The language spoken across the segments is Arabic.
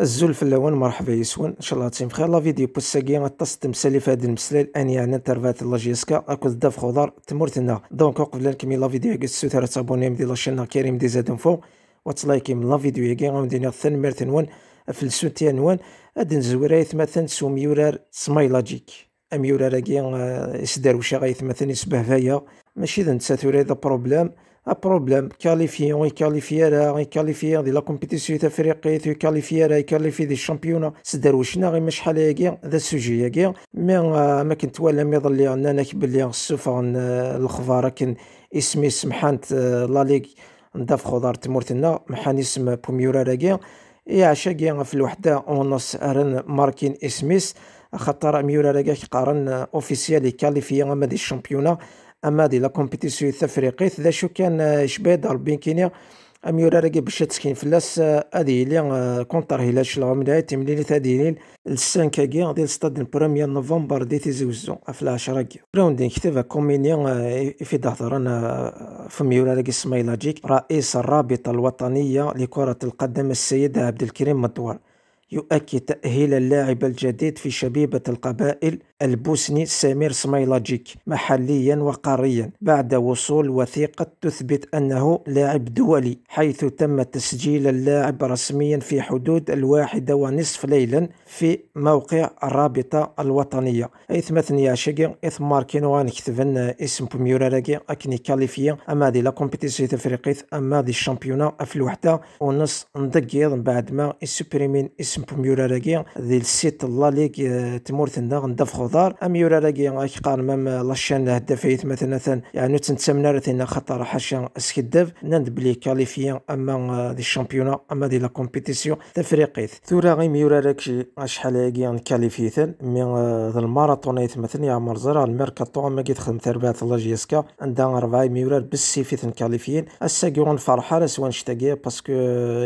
الزول في اللون مرحبا يسون ان شاء الله تيم بخير لا فيديو بوسا ما تصدم سالي في هاد المسلال اني يعني انترفات لا جيسكا اكو داف خضر تمرتنا دونك قبل نكمل لا فيديو كي سوتر تابوني مدي لاشين كريم دي زاد انفو وتلايكي من لا فيديو كي غندير ثن في السوتيان ون هاد نزوراي ثمثن سوم يورار سمايلاجيك ام يورار كي آه، اسدار وشا مثلا يسبه فيا ماشي ذا نتساتوري ذا بروبلام بروبليم كاليفيون يكاليفيرا يكاليفيا دي لا كومبيتيسيون تافريقي يكاليفيرا يكاليفي دي الشامبيونا سداروا شنا غير شحال هاكي ذا سوجي هاكي مي ما كنت ولا مي لي انا بلي السوفا الخبار كان اسمي سمحانت لا ليغ نضاف خضار تمورتنا محان اسم بوميورا راكي يا شاكي في الوحدة ونص رن ماركين اسميس خاطر ميورا راكي قارن اوفيسيال يكاليفيا ما دي الشامبيونا اما دي لا كومبيتيسيون التفريقيت ذا شو كان آه، شبيد البينكينيا كينيا يورا راكي باش تسكين فلاس آه، هادي لي آه، كونتر هيلاش لا من هاي تمليل تادينين السانكا كي ديال ستاد البروميير نوفمبر دي زوزو افلا 10 كي راون كومينيا في كوميني في ظهرنا فم يورارك سمايلاجيك رئيس الرابطه الوطنيه لكره القدم السيد عبد الكريم مدوار يؤكد تأهيل اللاعب الجديد في شبيبة القبائل البوسني سمير سمايلاجيك محليا وقاريا بعد وصول وثيقة تثبت أنه لاعب دولي حيث تم تسجيل اللاعب رسميا في حدود الواحدة ونصف ليلا في موقع الرابطة الوطنية إذ مثني شقي إذ ماركين وانكتفن اسم بميوراراكي أكني كاليفيا أما دي لا كومبيتيسيون تفريقيت أما دي الشامبيونا في الوحدة ونص ندقيض بعد ما اسبريمين اسم بميوراراكي دي السيت الله ليغ تمورتنا ندفخ خضار ام يوراراكي غيكقار مام لاشان هدافيت مثلا يعني تنتمنا رثينا خطر حاشا اسكدف ناند بلي كاليفيا اما دي الشامبيونا اما دي لا كومبيتيسيون تفريقيت ثورا غي ميوراراكي شحال هاكي كاليفيثن مي الماراطون مثلا يا مرزرا الميركاتو ما كيت خدم تربات الله جيسكا عندها ربعي ميورار بالسيفيثن كاليفيين الساكيون فرحة سوا نشتاقي باسكو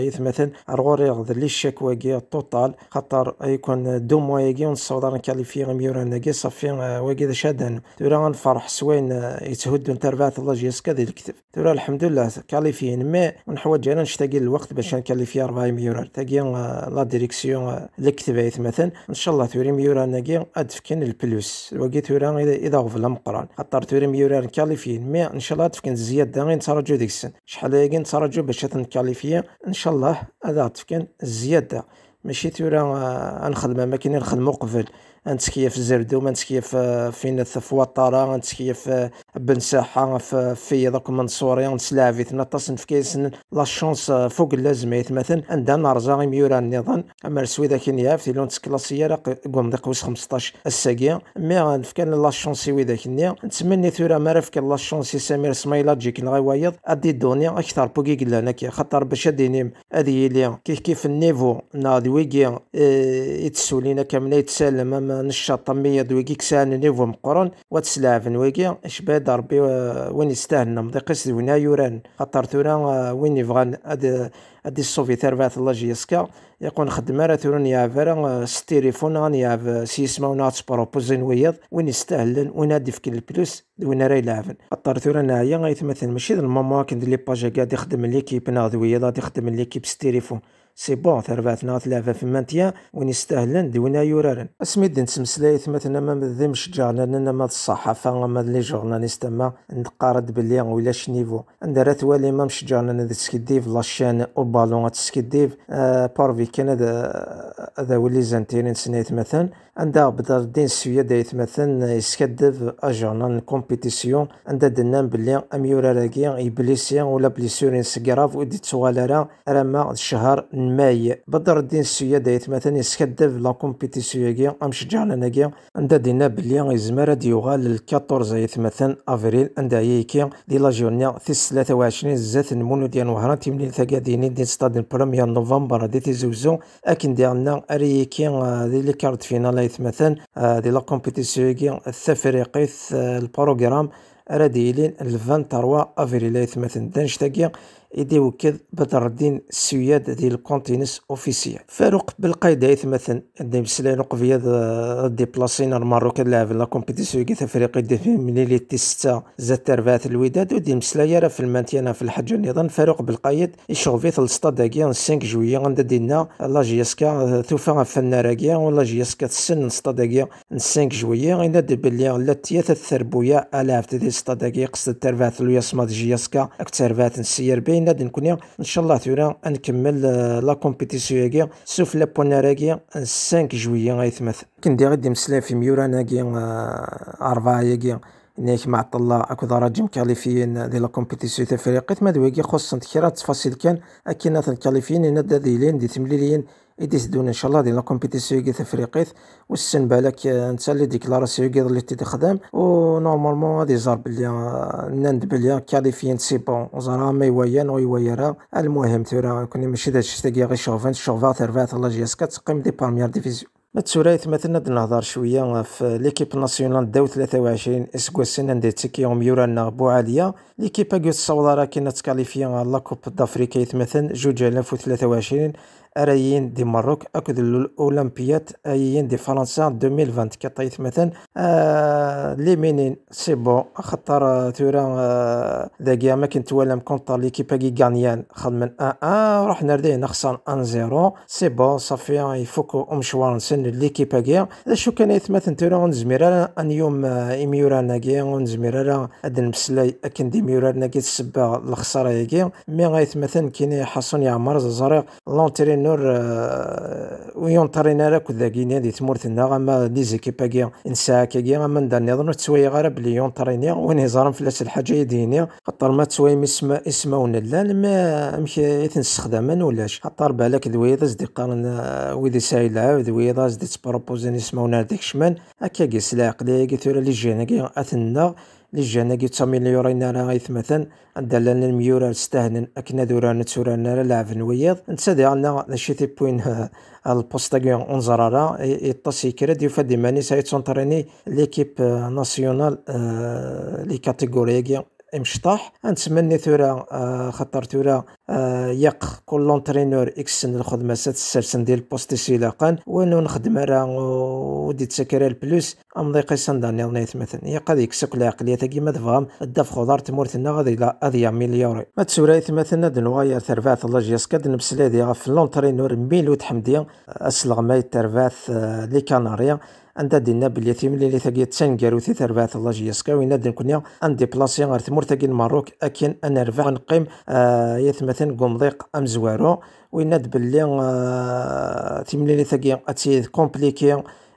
يثمثن رغوري غدلي كي توتال خاطر يكون دو موا يجي ونصور كاليفيين ميورار مناكي صافي آه، واكي ذا شادن تورا غنفرح سوين آه، يتهدون تربات الله جيس ذي الكتب تورا الحمد لله كاليفيين ما ونحوج انا نشتاقي الوقت باش في 40 ميورا تاقي آه، لا ديريكسيون الكتب مثلا ان شاء الله توري ميورا ناكي ادفكن البلوس واكي ترى اذا غفل مقران خاطر توري ميورا كاليفيين ما ان شاء الله تفكن الزيادة غي نترجو ديك السن شحال هاكي نترجو باش تنكاليفيا ان شاء الله أدفكن تفكن الزيادة ماشي تورا نخدم ما كاين نخدمو قبل نتسكيا آه، في الزردوم نتسكيا في آه، فين في وطارا نتسكيا في ساحه في في ذاك منصوري نسلاعفي ثنا في كيس لا شونس آه، فوق اللازم مثلا عندها نرزا ميورا النظام اما رسوي ذاك نياف تيلون تسكلاسيا راه قوم ذاك 15 الساقية مي غنفكان لا شونس وي ذاك النيا نتمنى ثورا ما رافكان لا شونس سمير سمايلا تجيك الغوايض ادي دوني اكثر بوكي انا كي خاطر باش ادينيم هذه اللي كيف كيف النيفو نادي ويكي يتسولينا كامل يتسلم نشاط ميض ويجي كسان نيفو مقرن وتسلافن ويجي اشباد ربي آه، وين يستاهلنا مضيقس آه، وين يوران خاطر تورا وين يبغى ادي الصوفي ثربات الله جيسكا يكون خدمة راه يا يعفر آه، ستيريفون يا سيسما وناتس بروبوزين ويض وين يستاهلن وين هاد يفكي البلوس وين راه يلعبن خاطر تورا نايا غيتمثل ماشي الماما كندير لي باجا قاعد يخدم ليكيب ناض ويض يخدم ليكيب ستيريفون سي بون ثرباتنا ثلاثة في مانتيا وين يستاهلن دونا يورارن دين تمسلاي ثمتنا ما ذي جعلنا لنا ما الصحافة ما لي جورناليست ما نقارد بلي ولا شنيفو عندها والي ما مشجعنا ذي سكديف لاشين او بالون تسكديف آه بارفي كان هذا ولي زانتيرين سنيت مثلا عند بدر الدين دايت مثلا يسكدف اجورنال كومبيتيسيون عند دنان بلي اميورا راكي يبليسيان ولا بليسيورين سكراف ودي تسوالارا راه ما الشهر الماي بدر الدين السويا يتمثل مثلا يسكدف لا كومبيتيسيون كي امشجع على ناكي دينا بلي يزمر يوغال ل 14 مثلا افريل عندها يكي دي لا جورنيا في وعشرين زات المونو ديال وهران تيمنين ثاكا ديني دي ستاد بروميير نوفمبر دي تي زوزو اكن دي عندنا اري دي لي كارت فينال يتمثل دي لا كومبيتيسيون كي الثفريقي البروغرام راه الفان 23 افريل يتمثل مثلا إذ وكذ بدر الدين السياد ديال الكونتينس أوفيسيال فاروق بالقاعدة مثلا عندنا يمسلاين قبيض بلاسين الماروك لعب لا كومبيتيسيون كيف افريقي دي فيميني لي تي ستة زاد تربات الوداد ودي مسلايا راه في المانتيانا في الحج نظام فاروق بالقايد في ثلسطا داكيا 5 جوية عند دينا لا جيسكا اسكا توفا فنا راكيا ولا جيسكا تسن نسطا داكيا 5 جوية عند دي بلي لا تيات الثربوية الاف تدي سطا داكيا قصد تربات الويا سماد جيسكا اسكا اك نسير بين اين غادي ان شاء الله ثورا نكمل آه، لا كومبيتيسيون هاكي سوف لا بوان هاكي 5 جوية غيثمث كندي غادي مسلا في ميوران هاكي آه، اربعة هاكي نيك مع الله اكو راجم كاليفيين دي لا كومبيتيسيون تفريقيت ما دويكي خصنت كرا تفاصيل كان اكينا تنكاليفيين ان ديلين دي تمليليين دون ان شاء الله ديال لا ديال إفريقيت والسن بالك انت اللي ديكلاراسيو ديال اللي تخدم و نورمالمون غادي زار بلي نند بلي كاليفيين سي بون زرا ما يويان و يويرا المهم ترى كوني ماشي داكشي تاكي غي شوفان شوفا ترفات لا جي اس كتقيم دي بارميير ديفيزيون ما تسورايت مثلا نهضر شويه في ليكيب ناسيونال داو 23 اسكواسين عندي تيكيهم يورانا بوعاليه ليكيب اكو تصور راه كاينه تكاليفيا لا كوب دافريكا مثلا 2023 أريين دي ماروك أكد الأولمبيات أريين دي فرنسا 2024 طيث مثلا آه لي مينين سي بون خطر تورا ذاكيا آه، ما كنت ولا كونتر ليكيبا كي غانيان من أن أن آه، روح ردينا نخسر أن زيرو سي بون صافي يفكوا مشوار نسن ليكيبا كي هذا شو كان يثمثن تورا ونزميرا ان يوم اميورانا آه، كي نزمير راه هاد المسلاي اكن دي ميورا ناكي تسبا الخساره ياكي مي غيثمثن كيني حسن يعمر زريق لونترين النور آه، ويونطرينا راه كود داكينيا دي تمورتنا اما لي زيكيباكي غاما اما ندا نظن تسوي غير بلي طرينا وين هزارم فلاس الحاجه يديني خاطر ما تسوي اسما اسماون لان ما امشي من ولاش خاطر بالك دويضا زدي قارن آه، ويدي سايل عاود دويضا زدي تبروبوزين اسماون هذاك شمان هكاكي سلاق ديك ثورا لي جينا كي اثنا لجانا يورينا راه غيث مثلا عند لنا الميورا استهنن اكنا دورا نتوران راه لعبن انت نتا عندنا نشي تي بوين آه، البوستاغيون اونزرارا يطاس يكرد يفاد ماني سايتونتريني ليكيب آه، ناسيونال آه، لي كاتيغوري امشطاح نتمنى ثورا آه، خطر خاطر ثورا آه، يق كل لونترينور اكسن الخدمه سات السرسن ديال البوست سيلاقا وانو نخدم راه ودي تسكر البلوس امضي قيسان دانيال نايث مثلا يا هذيك سوق العقليه تاكي ما تفهم داف خضار تمورتنا غادي لا اذيا مليوري ما تسورايت مثلا دن دنواير ترفعت الله جيسكاد نبسلا دي في لونترينور ميلو تحمدي اسلغ ما ترفعت آه، لي كاناريا عند دينا بلي ثيم لي ثقي تنقر وثي ثربا ثلاجي يسكاوي ناد كنيا عندي بلاصي غير ثمور ثقي الماروك اكن انا رفع نقيم آه يثمثن قمضيق ام زوارو ويناد بلي آه ثيم لي ثقي اتي كومبليكي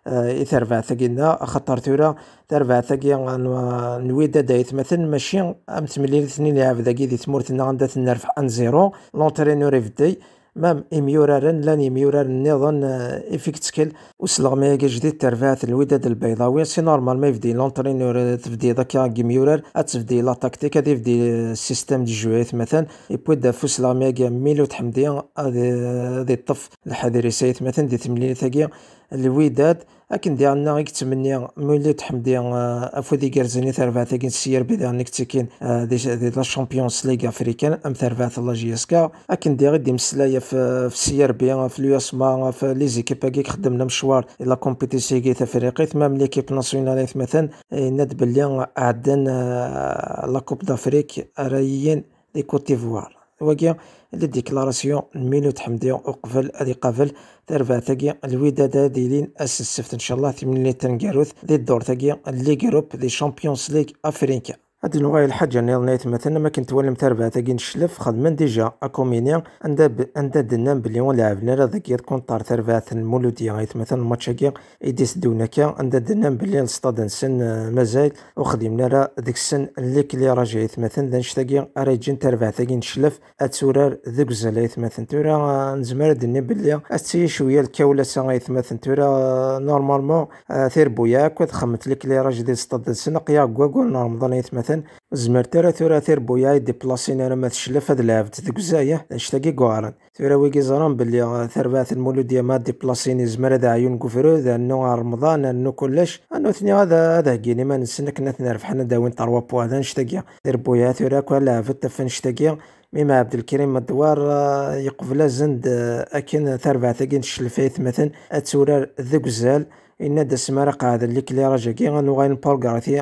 آه إثر فاتا قلنا خطر تورا ثر فاتا آه، قلنا نويدا دايت مثلا ماشي أمس مليل ثنين لعب ذاكي ثمور ثنا عندها ثنرف عن زيرو لونترينوري في الدي مام إميورارن لان إميورارن نظن آه، إفيك وسلغ وسلغمية جديد ترفات الوداد البيضاوي سي نورمال ما يفدي لونترينور آه، تفدي ذاك إميورار أتفدي لا تكتيك هادي يفدي آه، السيستم دي جويت مثلا فوس دافو سلغمية ميلو تحمدي هادي طف الحذري سيث مثلا دي ثمانيه ثقيا الوداد اكن عندنا غيك تمنيا مولي تحمدي آه، افودي كارزيني ثرفات اكن سير بدا انك تكين آه، دي لا شامبيونز ليغ افريكان ام ثرفات لا جي اس كا اكن دي غدي مسلايا في سير بي آه، في اليو اس ما في لي زيكيب كي خدمنا مشوار لا كومبيتيسي كي افريقي تمام ليكيب ناسيونال مثلا ناد بلي عدن لا كوب دافريك رايين لي كوت ديفوار وكي لي ديكلاراسيون مينوت حمديون وقبل أدي قبل تربع تاكي الودادة ديلين السفت إن شاء الله ثمانية تنكاروث دي الدور تاكي لي جروب دي شامبيونز ليغ افريكان هاد نوايا الحاجة نيل نايت مثلا ما كنت ولا متربع تاقي نشلف خدمن ديجا اكومينيا عندها ب... عندها دنان بلي ولا راه ذاك كونطار تربع المولودية غيت مثلا الماتش هاكي ايديس كا عندها دنان بلي السطاد نسن آه، مازال وخدمنا راه ذيك السن اللي كلي راجع مثلا ذا نشتاقي راه يجي تربع شلف نشلف اتورار ذوك الزلا مثلا تورا نزمر دني بلي اتسي شوية الكاولة سا مثلا تورا نورمالمون آه، ثير بوياك وتخمت لك لي راجع دي السطاد نسن قيا كواكو نورمضان مثلا ثن زمر ترى ثورا ثير بوياي دي بلاسين انا ما تشلف هاد لعبت ديك زاية اشتاقي كوارن ثورا ويكي زران بلي ثربات المولود ديما دي بلاسين زمر هذا عيون كفرو انو رمضان انو كلش انو ثني هذا هذا كيني ما نسنك نثنى رفحنا داوين تروا بوا هذا اشتاقي ثير بوياي ثورا كوا لعبت تفن ميما عبد الكريم الدوار يقفل زند أكن ثربع ثقين الشلفيث مثلا أتورار ذو زال إن دا سمارة قاعدة اللي كلي راجاكي غنوغاي نبروغرامي ثي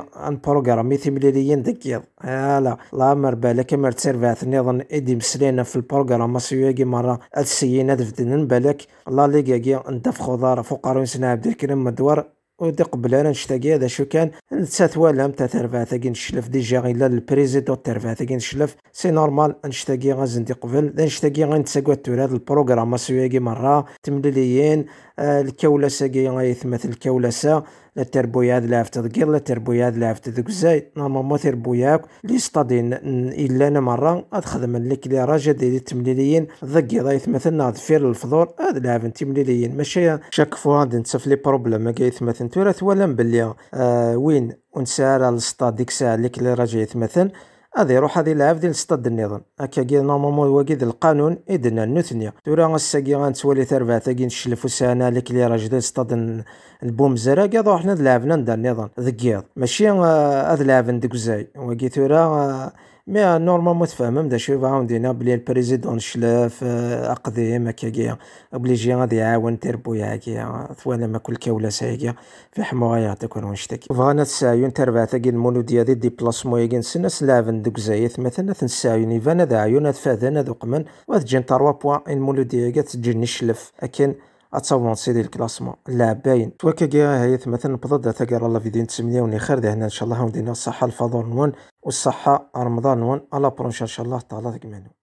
ميثي مليليين دكيض هالا لا مربالا كامير ثني نيضن إدي مسلينا في البروغرام كي مرة أتسيينا دفدنن بالك لا كي ندف خضار فوق سنا عبد الكريم مدوار آه، ودي قبل راه نشتاقي هذا شو كان نتسات والام تا ترفاثاكي نشلف ديجا غيلا البريزيدو ترفاثاكي نشلف سي نورمال نشتاقي غازن دي قبل نشتاقي غي نتساقوا تورا هاد البروغرام سويقي مرة تمليليين آه، الكولسة كي غيثمثل الكولسة التربويات لا في تذكير لا تربويات لا في تذك زاي نعم ما تربوياك لي ستادين إلا نمرة أتخدم لك لي راجة دي تمليليين ذكي ضايث مثلا فير الفضور هذا لا في تمليليين ماشي شاك فوا دين تصف لي بروبلم كيث مثلا تورث ولا مبليا وين ونسال على الستاد ديك ساعة لك كلي راجة مثلا هذا يروح هذه لعب ديال ستاد النظام هكا كي نورمالمون هو كي القانون ادنا نثنيا تورا الساكي غنتوالي ثربعة تاكي نشلفو سانا لك اللي راه جديد البوم البومزرا كي روحنا لعبنا ندا النظام ذكيض ماشي آه، هذا لعب عندك زاي وكي تورا آه، مي آه، نورمالمون تفهمهم دا شوف عاوندينا بلي البريزيدون شلاف آه، اقديم بلي اوبليجي غادي يعاون تربويا هكايا ثوانا ما كل كولاس سايكيا في حموها يعطيك وانا نشتكي بغانا تسايون تربع ثاقي المولودية دي ديبلاسمو يقين سنا سلافن دوك زايث مثلا تنسايون يفانا دا عيون قمن ذوقمن وتجين تروا بوا المولودية قد تجين نشلف اكن اتصور سيدي الكلاسمون اللاعب باين توكا كيا هي مثلا بضد تاكار لا فيديو تسمية وني خير هنا ان شاء الله ندينا الصحه الفضل نون والصحه رمضان نون على بروشا ان شاء الله تعالى تكملوا